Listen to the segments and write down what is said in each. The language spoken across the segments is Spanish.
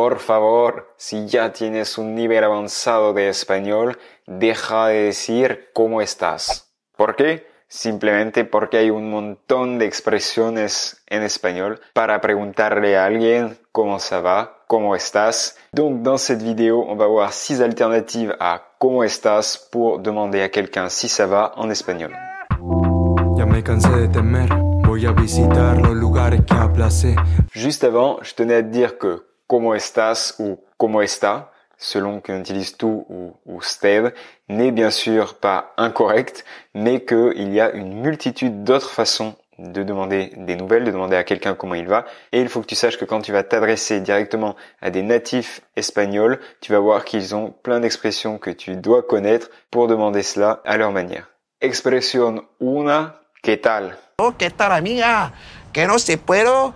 Por favor, si ya tienes un nivel avanzado de español, deja de decir cómo estás. ¿Por qué? Simplemente porque hay un montón de expresiones en español para preguntarle a alguien cómo se va, cómo estás. Donc dans cette vidéo, on va voir 6 alternatives à cómo estás pour demander à quelqu'un si ça va en español. Ya me cansé de temer. Voy a visitar los lugares que aplacé. Juste avant, je tenais à que como estás ou como está, selon qu'on utilise tu ou, ou steve, n'est bien sûr pas incorrect, mais qu'il y a une multitude d'autres façons de demander des nouvelles, de demander à quelqu'un comment il va. Et il faut que tu saches que quand tu vas t'adresser directement à des natifs espagnols, tu vas voir qu'ils ont plein d'expressions que tu dois connaître pour demander cela à leur manière. Expression una, ¿qué tal? Oh, ¿qué tal amiga? Que no se puedo? »«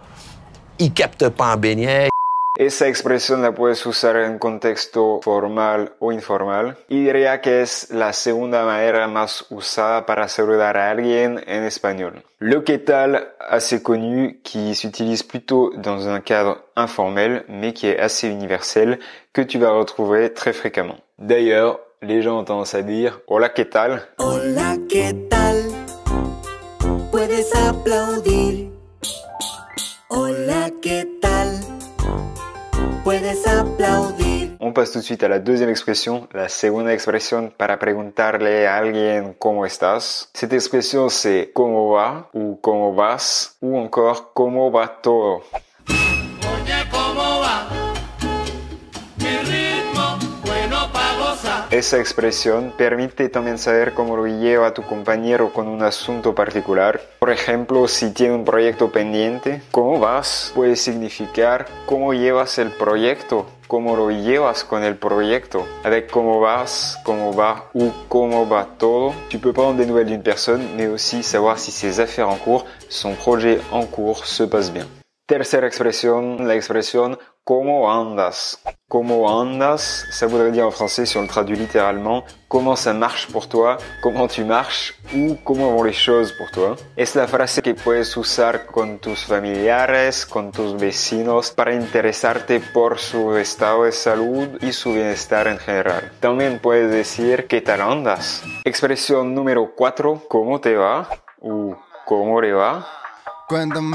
¿Y capte pas un Esa expresión la puedes usar en contexto formal ou informal y diría que es la segunda manera más usada para saludar a alguien en espagnol. Le qué tal assez connu qui s'utilise plutôt dans un cadre informel mais qui est assez universel que tu vas retrouver très fréquemment. D'ailleurs, les gens ont tendance à dire hola qué tal. Hola tal. Puedes puedes aplaudir. On passe tout de suite à la deuxième expression, la segunda expresión para preguntarle a alguien cómo estás. Cette expresión c'est cómo va o cómo vas o encore cómo va todo. Esa expresión permite también saber cómo lo lleva tu compañero con un asunto particular. Por ejemplo, si tiene un proyecto pendiente, ¿cómo vas? Puede significar cómo llevas el proyecto cómo lo llevas con el proyecto, ¿De cómo vas, cómo va o cómo va todo. Tu peux prendre des nouvelles d'une personne, mais aussi savoir si ses affaires en cours, son projet en cours se passe bien. Tercera expresión, la expresión ¿Cómo andas? ¿Cómo andas? Se podría decir en francés, si lo le literalmente, ¿Cómo se ça marche pour toi, ¿Cómo tu marches ou comment vont les choses pour toi. Es la frase que puedes usar con tus familiares, con tus vecinos, para interesarte por su estado de salud y su bienestar en general. También puedes decir, ¿qué tal andas? Expresión número 4, ¿cómo te va? O ¿cómo le va? Cuéntame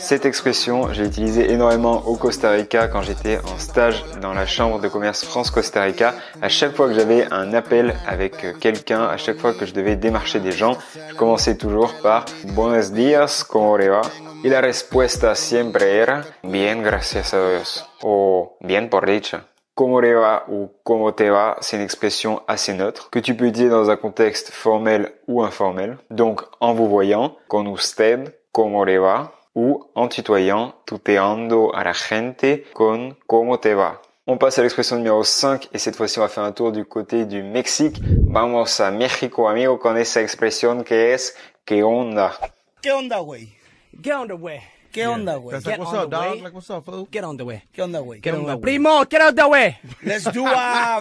Cette expression, j'ai utilisé énormément au Costa Rica quand j'étais en stage dans la chambre de commerce France-Costa Rica. À chaque fois que j'avais un appel avec quelqu'un, à chaque fois que je devais démarcher des gens, je commençais toujours par bon Buenos días, ¿cómo le va? Y la respuesta siempre era, bien, gracias a Dios, o bien por dicha. ¿Cómo le va ou ¿Cómo te va, c'est une expression assez neutre que tu peux dire dans un contexte formel ou informel. Donc en vous voyant, con usted, ¿cómo le va, ou en tutoyant, tuteando a la gente con ¿cómo te va. On passe à l'expression numéro 5 et cette fois-ci on va faire un tour du côté du Mexique. Vamos a México, amigo, con esa expresión que es que onda. ¿Qué onda, güey? ¿Qué onda, güey? ¿Qué onda, güey? Like, what's up, dog? Like, what's up, fool? Get on the way. ¿Qué onda, güey? ¿Qué onda, güey? Primo, get onda the way. Let's do a...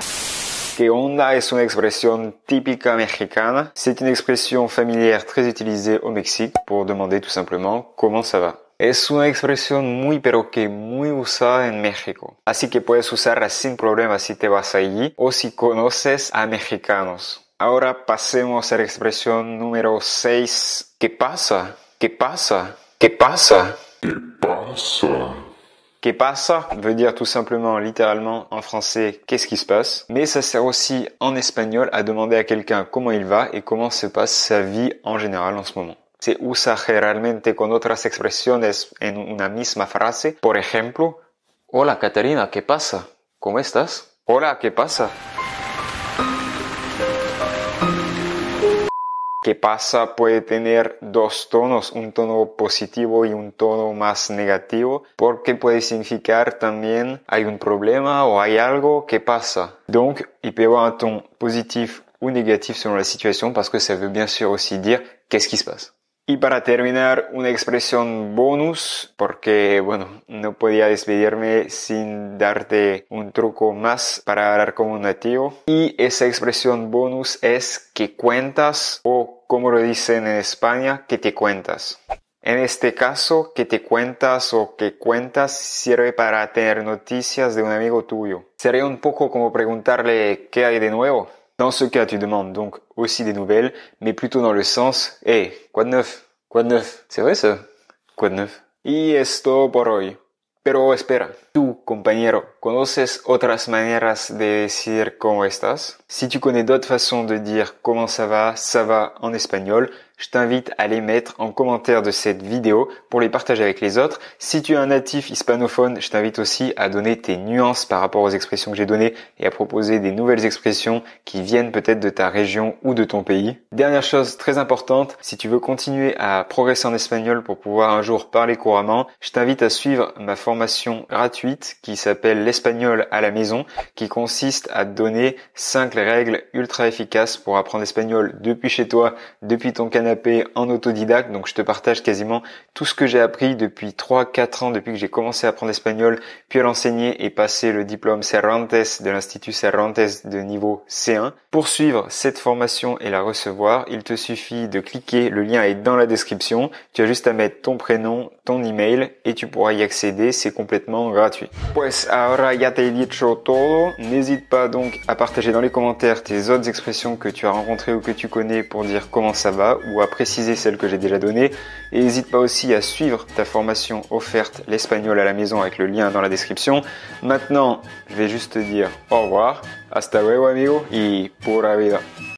¿Qué onda? Es una expresión típica mexicana. C'est une expression familière très utilisée au Mexique pour demander tout simplement está. se va. Es una expresión muy pero que muy usada en México. Así que puedes usarla sin problema si te vas allí o si conoces a mexicanos. Ahora pasemos a la expresión número 6. ¿Qué pasa? ¿Qué pasa? ¿Qué pasa? ¿Qué pasa? ¿Qué pasa veut decir, tout simplement, littéralement, en francés, ¿qué ce qui se pasa? Pero se usa aussi en español a demander a alguien cómo il va y cómo se pasa su vida en general en este momento. Se usa generalmente con otras expresiones en una misma frase. Por ejemplo, Hola Caterina, ¿qué pasa? ¿Cómo estás? Hola, ¿qué pasa? que pasa puede tener dos tonos, un tono positivo y un tono más negativo, porque puede significar también hay un problema o hay algo que pasa. Donc, il peut avoir un ton positif ou négatif selon la situation parce que ça veut bien sûr aussi dire quest Y para terminar, una expresión bonus, porque bueno, no podía despedirme sin darte un truco más para hablar como un nativo. Y esa expresión bonus es que cuentas o como lo dicen en España, que te cuentas. En este caso, que te cuentas o que cuentas sirve para tener noticias de un amigo tuyo. Sería un poco como preguntarle qué hay de nuevo. Dans ce cas, tu demandes donc aussi des nouvelles, mais plutôt dans le sens, eh, quoi de neuf? Quoi de neuf? C'est vrai ça? Quoi de neuf? Y esto por hoy. Pero espera, tú, compañero, ¿conoces otras maneras de decir cómo estás? Si tú conoces otras façon de decir cómo se va, ¿se va en español. je t'invite à les mettre en commentaire de cette vidéo pour les partager avec les autres. Si tu es un natif hispanophone, je t'invite aussi à donner tes nuances par rapport aux expressions que j'ai données et à proposer des nouvelles expressions qui viennent peut-être de ta région ou de ton pays. Dernière chose très importante, si tu veux continuer à progresser en espagnol pour pouvoir un jour parler couramment, je t'invite à suivre ma formation gratuite qui s'appelle l'espagnol à la maison qui consiste à donner 5 règles ultra efficaces pour apprendre l'espagnol depuis chez toi, depuis ton canal en autodidacte. Donc je te partage quasiment tout ce que j'ai appris depuis 3-4 ans, depuis que j'ai commencé à apprendre l'espagnol, puis à l'enseigner et passer le diplôme Cervantes de l'Institut Cervantes de niveau C1. Pour suivre cette formation et la recevoir, il te suffit de cliquer, le lien est dans la description. Tu as juste à mettre ton prénom, ton email et tu pourras y accéder, c'est complètement gratuit. Pues ahora ya te dicho todo. N'hésite pas donc à partager dans les commentaires tes autres expressions que tu as rencontrées ou que tu connais pour dire comment ça va ou préciser celle que j'ai déjà donnée. Et n'hésite pas aussi à suivre ta formation offerte l'espagnol à la maison avec le lien dans la description. Maintenant, je vais juste te dire au revoir, hasta luego amigo y pura vida.